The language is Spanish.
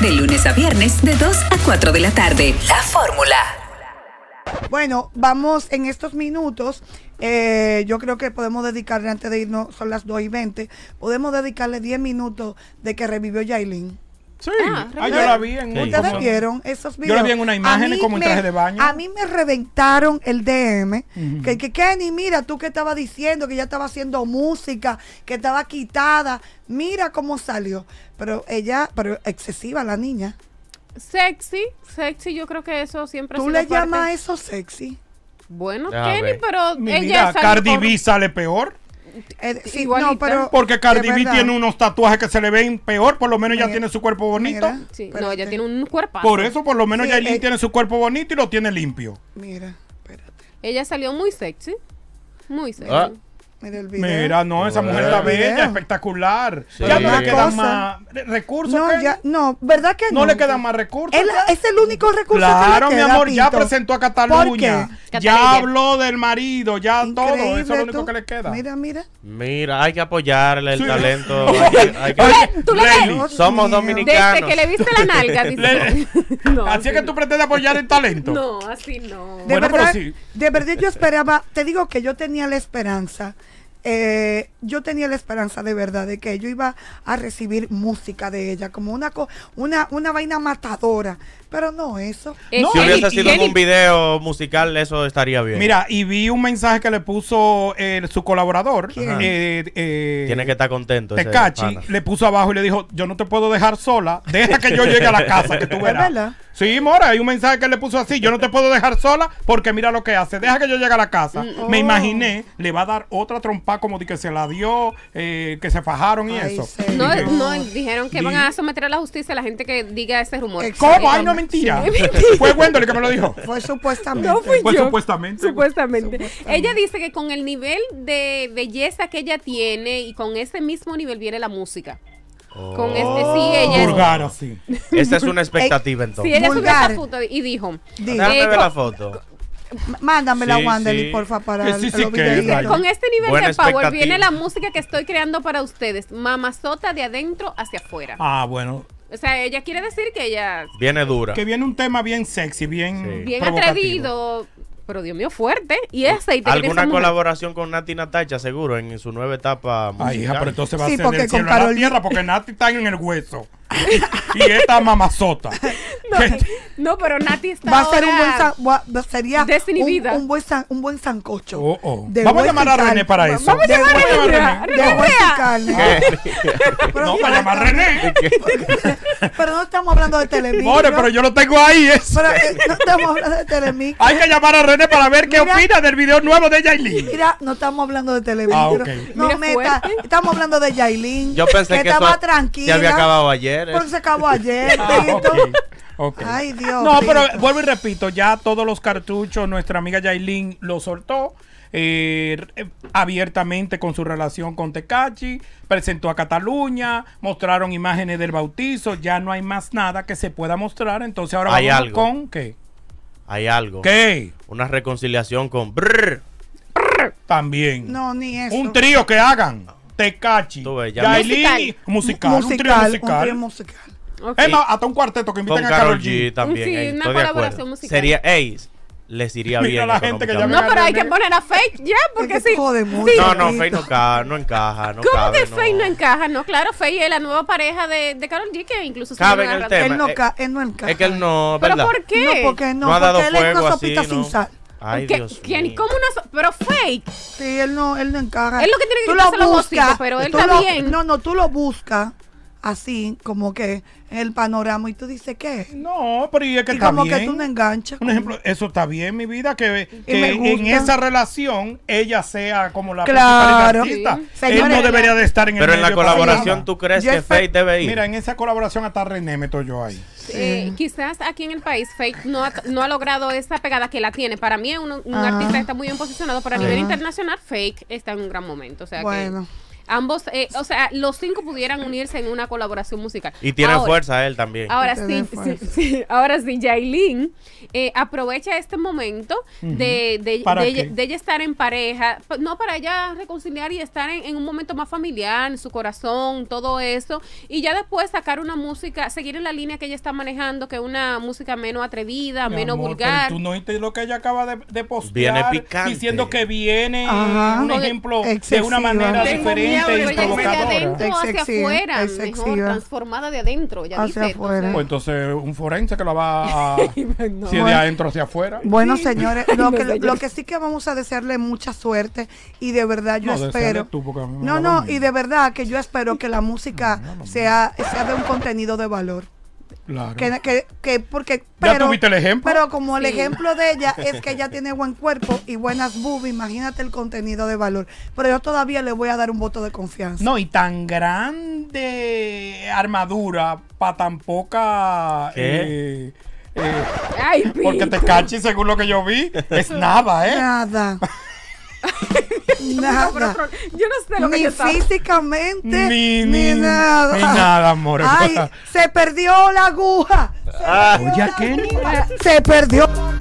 de lunes a viernes de 2 a 4 de la tarde. La fórmula. Bueno, vamos en estos minutos. Eh, yo creo que podemos dedicarle, antes de irnos, son las 2 y 20. Podemos dedicarle 10 minutos de que revivió Yailin. Sí, ah, ah, yo la vi en Ustedes vieron esos videos. Yo la vi en una imagen como en traje de baño. A mí me reventaron el DM. que, Kenny, mira, tú que estaba diciendo que ella estaba haciendo música, que estaba quitada. Mira cómo salió. Pero ella, pero excesiva la niña. Sexy, sexy, yo creo que eso siempre ¿Tú le llamas eso sexy? Bueno, Kenny, pero ella. Cardi B sale peor. Eh, pero porque Cardi B tiene unos tatuajes que se le ven peor, por lo menos ya tiene su cuerpo bonito. no, ella tiene un cuerpo Por eso, por lo menos ya eh, tiene su cuerpo bonito y lo tiene limpio. Mira, espérate. Ella salió muy sexy. Muy sexy. Ah. Mira, Mira, no, esa mujer está bella, espectacular. Ya no le quedan más recursos. No, ya, no, ¿verdad que no? No le quedan más recursos. es el único recurso que le queda, mi amor, ya presentó a Cataluña. Ya habló del marido, ya todo. Eso es lo único que le queda. Mira, mira. Mira, hay que apoyarle el talento. hay Oye, ¿tú le somos dominicanos. Desde que le viste la nalga, dice. así es que tú pretendes apoyar el talento. No, así no. De, bueno, verdad, pero sí. de verdad, yo esperaba, te digo que yo tenía la esperanza eh, yo tenía la esperanza de verdad de que yo iba a recibir música de ella, como una, una, una vaina matadora, pero no eso. Eh, si hubiese sido un video musical, eso estaría bien. Mira, y vi un mensaje que le puso eh, su colaborador. Tiene que estar contento. Tecachi le puso abajo y le dijo, yo no te puedo dejar sola, deja que yo llegue a la casa, que tú verás. Sí, Mora, hay un mensaje que le puso así, yo no te puedo dejar sola porque mira lo que hace, deja que yo llegue a la casa. Mm, me oh. imaginé, le va a dar otra trompa como de que se la dio, eh, que se fajaron y eso. No, no, dijeron que van a someter a la justicia a la gente que diga ese rumor. ¿Cómo? Ay, no, mentira. mentira. Fue Wendell que me lo dijo. Fue supuestamente. Fue supuestamente. Supuestamente. Ella dice que con el nivel de belleza que ella tiene y con ese mismo nivel viene la música. Con oh. este sí, ella es. Vulgar, así. Esta es una expectativa eh, entonces. Sí, ella subió esa foto y dijo. Eh, Déjame ver la foto. Mándame la Wanderly, porfa, para que sí, Con este nivel de power viene la música que estoy creando para ustedes. Mamazota de adentro hacia afuera. Ah, bueno. O sea, ella quiere decir que ella... Viene dura. Que viene un tema bien sexy, bien... Bien atrevido pero Dios mío, fuerte. Y aceite. Alguna colaboración con Nati Natacha, seguro, en su nueva etapa musical. Ay, hija, pero entonces va a ser el cielo con la tierra porque Nati está en el hueso y esta mamazota. No, pero Nati está. Va a ser un buen sería un, Un, buen un buen sancocho. Oh, oh. Vamos a llamar a René para eso. Vamos a llamar a René. René. De carne. Eh. no, para llamar a René. Pero no estamos hablando de Telemicro. More, pero yo lo tengo ahí. Eso. Eh, no estamos hablando de Telemicro. Hay que llamar a René para ver qué opina del video nuevo de Yailin. Mira, no estamos hablando de Telemicro. Ah, no, meta, estamos hablando de Yailin. Yo pensé que, estaba tranquila. Ya había acabado ayer porque se acabó ayer, ah, Ay, Dios. No, pero vuelvo y repito, ya todos los cartuchos, nuestra amiga Yailin lo soltó. Eh, abiertamente con su relación con Tecachi, presentó a Cataluña, mostraron imágenes del bautizo, ya no hay más nada que se pueda mostrar, entonces ahora hay vamos algo. con qué? Hay algo. ¿Qué? Una reconciliación con Brrr también. No, ni eso. Un trío que hagan. Tecachi, Yailini, musical. musical, un trío musical. hasta un cuarteto que invitan a Carol G. también. Sí, una colaboración musical. Sería, Ace, les iría bien. no, pero hay que poner a Fake ya, porque Sí. No, no, Fake no, encaja, no encaja. ¿Cómo que Fake no... encaja? No, claro, Fake es la nueva pareja de, de Carol G, que incluso cabe se en el tema. Él no, eh, él no encaja. Es que él no. ¿Pero por qué? No, porque no, no ha dado no sopita así, sin sal. Ay, Dios ¿Cómo no? Pero fake. Sí, él no, él no encaja. Es lo que tiene que tú lo buscas, pero él está bien. No, no, tú lo buscas así, como que el panorama, y tú dices, que No, pero y es que también como que tú me enganchas. Un ejemplo, eso está bien, mi vida, que, en esa relación ella sea como la claro. no debería de estar en el Pero en la colaboración, ¿tú crees que Fake debe ir? Mira, en esa colaboración hasta René meto yo ahí. quizás aquí en el país Fake no ha, no ha logrado esa pegada que la tiene. Para mí un, un ah. artista está muy bien posicionado, pero a nivel internacional Fake está en un gran momento. O sea bueno. Ambos, eh, o sea, los cinco pudieran unirse en una colaboración musical. Y tiene fuerza él también. Ahora sí, sí, ahora sí, Yailin eh, aprovecha este momento de, de, ella estar en pareja, no para ella reconciliar y estar en, un momento más familiar, en su corazón, todo eso, y ya después sacar una música, seguir en la línea que ella está manejando, que es una música menos atrevida, menos vulgar. tú no lo que ella acaba de, de postear, diciendo que viene un ejemplo de una manera diferente exigente y De hacia afuera, transformada de adentro, pues entonces un forense que la va a... Si de adentro hacia afuera. Bueno, señores, lo, que, lo que sí que vamos a desearle mucha suerte y de verdad yo espero... no, no, y de verdad que yo espero que la música sea, sea de un contenido de valor. Que, porque, pero, ¿Ya tuviste el ejemplo? Pero como el ejemplo de ella es que ella tiene buen cuerpo y buenas boobies, imagínate el contenido de valor. Pero yo todavía le voy a dar un voto de confianza. No, y tan grande armadura para tan poca... Eh, eh, porque te cachi, según lo que yo vi, es nada, ¿eh? Nada. nada. yo no sé lo ni que físicamente, ni, ni, ni, nada. Ni nada, amor. se perdió la aguja. Ah. Oye, Aguja. Se perdió.